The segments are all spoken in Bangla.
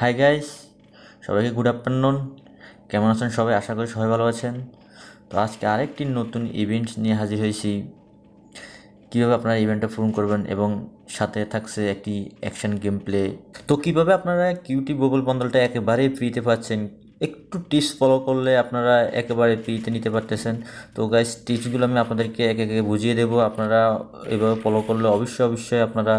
হাই গাইস সবাইকে গুড আফটারনুন কেমন আছেন সবাই আশা করি সবাই ভালো আছেন তো আজকে আরেকটি নতুন ইভেন্ট নিয়ে হাজির হয়েছি কীভাবে আপনারা ইভেন্টটা পূরণ করবেন এবং সাথে থাকছে একটি অ্যাকশন গেম প্লে তো কীভাবে আপনারা কিউটি বগল বন্দলটা একেবারেই ফ্রিতে পাচ্ছেন একটু টিপস ফলো করলে আপনারা একেবারে ফ্রিতে নিতে পারতেছেন তো গাইস টিপসগুলো আমি আপনাদেরকে এক একে বুঝিয়ে দেবো আপনারা এভাবে ফলো করলে অবশ্যই অবশ্যই আপনারা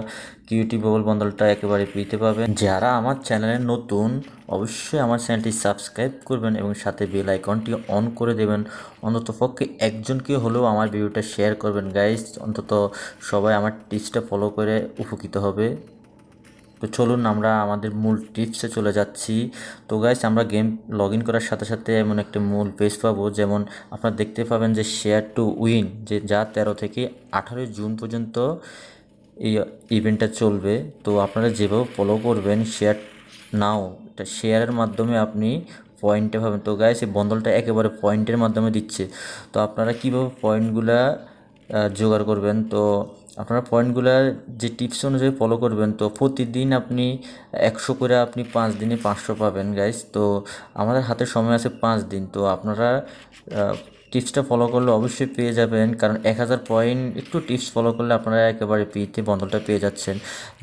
কিউটি বল বন্দলটা একেবারে ফ্রিতে পাবেন যারা আমার চ্যানেলে নতুন অবশ্যই আমার চ্যানেলটি সাবস্ক্রাইব করবেন এবং সাথে বেল আইকনটি অন করে দেবেন অন্তত পক্ষে একজনকে হলেও আমার ভিডিওটা শেয়ার করবেন গাইস অন্তত সবাই আমার টিপসটা ফলো করে উপকৃত হবে তো চলুন আমরা আমাদের মূল টিপসে চলে যাচ্ছি তো গাইস আমরা গেম লগ ইন করার সাথে সাথে এমন একটি মূল পেজ পাবো যেমন আপনারা দেখতে পাবেন যে শেয়ার টু উইন যে যা তেরো থেকে আঠারোই জুন পর্যন্ত এই ইভেন্টটা চলবে তো আপনারা যেভাবে ফলো করবেন শেয়ার নাও এটা শেয়ারের মাধ্যমে আপনি পয়েন্টে পাবেন তো গায়ে সেই বন্দলটা একেবারে পয়েন্টের মাধ্যমে দিচ্ছে তো আপনারা কীভাবে পয়েন্টগুলা জোগাড় করবেন তো আপনারা পয়েন্টগুলো যে টিপস অনুযায়ী ফলো করবেন তো প্রতিদিন আপনি একশো করে আপনি পাঁচ দিনে পাঁচশো পাবেন গাইস তো আমাদের হাতে সময় আছে পাঁচ দিন তো আপনারা টিপসটা ফলো করলে অবশ্যই পেয়ে যাবেন কারণ এক হাজার পয়েন্ট একটু টিপস ফলো করলে আপনারা একেবারে পিতে বন্ধলটা পেয়ে যাচ্ছেন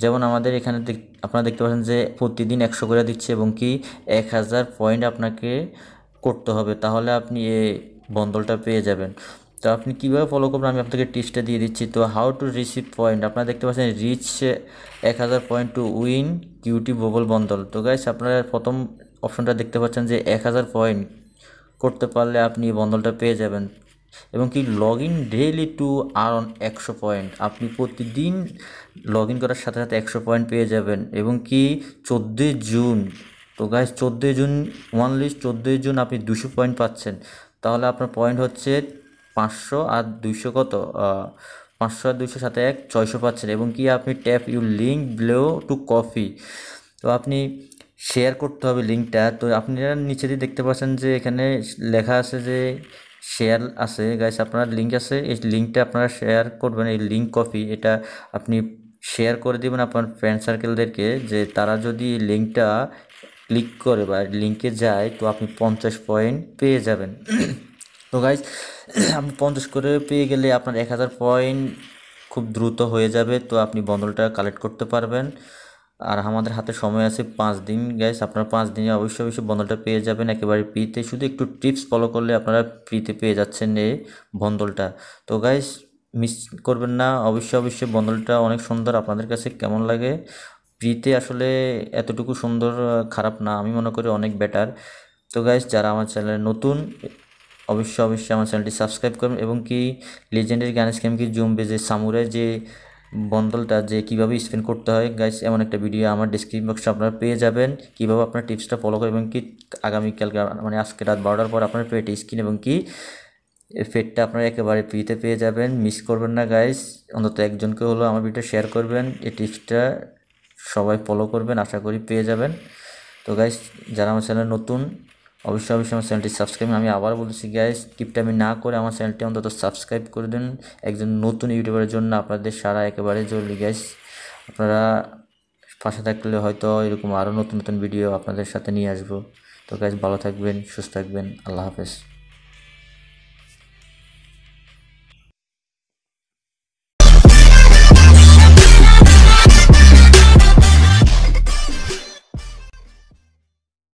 যেমন আমাদের এখানে আপনারা দেখতে পাচ্ছেন যে প্রতিদিন একশো করে দিচ্ছে এবং কি এক হাজার পয়েন্ট আপনাকে করতে হবে তাহলে আপনি এ বন্ধলটা পেয়ে যাবেন তো আপনি কীভাবে ফলো করবেন আমি আপনাকে টিপসটা দিয়ে দিচ্ছি তো হাউ টু রিসিভ পয়েন্ট আপনারা দেখতে পাচ্ছেন রিচ এক হাজার পয়েন্ট টু উইন কিউটি ভূগোল বন্দল তো গাইস আপনারা প্রথম অপশনটা দেখতে পাচ্ছেন যে এক হাজার পয়েন্ট করতে পারলে আপনি বন্দলটা পেয়ে যাবেন এবং কি log in daily to earn একশো পয়েন্ট আপনি প্রতিদিন লগ ইন করার সাথে সাথে একশো পয়েন্ট পেয়ে যাবেন এবং কি চোদ্দোই জুন তো গাইস চোদ্দোই জুন ওয়ানলি চোদ্দোই জুন আপনি দুশো পয়েন্ট পাচ্ছেন তাহলে আপনার পয়েন্ট হচ্ছে পাঁচশো আর দুইশো কত পাঁচশো আর দুইশো সাথে এক ছয়শো পাচ্ছেন এবং কি আপনি tap you link below to copy তো আপনি শেয়ার করতে হবে লিঙ্কটা তো আপনারা দিয়ে দেখতে পাচ্ছেন যে এখানে লেখা আছে যে শেয়ার আছে গাইস আপনার লিঙ্ক আছে এই লিঙ্কটা আপনারা শেয়ার করবেন এই লিঙ্ক কপি এটা আপনি শেয়ার করে দেবেন আপনার ফ্রেন্ড সার্কেলদেরকে যে তারা যদি এই লিঙ্কটা ক্লিক করে বা লিঙ্কে যায় তো আপনি পঞ্চাশ পয়েন্ট পেয়ে যাবেন তো গাইজ আপনি পঞ্চাশ করে পেয়ে গেলে আপনার এক হাজার পয়েন্ট খুব দ্রুত হয়ে যাবে তো আপনি বন্দলটা কালেক্ট করতে পারবেন আর আমাদের হাতে সময় আছে পাঁচ দিন গ্যাস আপনারা পাঁচ দিনে অবশ্যই অবশ্যই বন্দলটা পেয়ে যাবেন একেবারে ফ্রিতে শুধু একটু টিপস ফলো করলে আপনারা ফ্রিতে পেয়ে যাচ্ছেন এই বন্দলটা তো গাইস মিস করবেন না অবশ্যই অবশ্যই বন্দলটা অনেক সুন্দর আপনাদের কাছে কেমন লাগে ফ্রিতে আসলে এতটুকু সুন্দর খারাপ না আমি মনে করি অনেক বেটার তো গাইস যারা আমার চ্যানেলে নতুন অবশ্যই অবশ্যই আমার চ্যানেলটি সাবস্ক্রাইব করবেন এবং কি লেজেন্ডারি গান স্ক্যাম কি জমবে যে সামুরাই যে বন্দলটা যে কীভাবে স্পেন করতে হয় গাইস এমন একটা ভিডিও আমার ডিসক্রিপশন বক্সে আপনারা পেয়ে যাবেন কীভাবে আপনার টিপসটা ফলো করবেন এবং কি আগামীকালকে মানে আজকে রাত বারোটার পর আপনার পেট স্কিন এবং কি ফেডটা আপনারা একেবারে ফ্রিতে পেয়ে যাবেন মিস করবেন না গাইস অন্তত একজনকে হলো আমার ভিডিও শেয়ার করবেন এই টিপসটা সবাই ফলো করবেন আশা করি পেয়ে যাবেন তো গাইস যারা আমার চ্যানেল নতুন অবশ্যই অবশ্যই আমার চ্যানেলটি সাবস্ক্রাইব আমি আবার বলছি গ্যাস টিপটা আমি না করে আমার চ্যানেলটি অন্তত সাবস্ক্রাইব করে দিন একজন নতুন ইউটিউবারের জন্য আপনাদের সারা একেবারে জরুরি গ্যাস আপনারা পাশে থাকলে হয়তো এরকম আরও নতুন নতুন ভিডিও আপনাদের সাথে নিয়ে আসবো তো গ্যাস ভালো থাকবেন সুস্থ থাকবেন আল্লাহ হাফেজ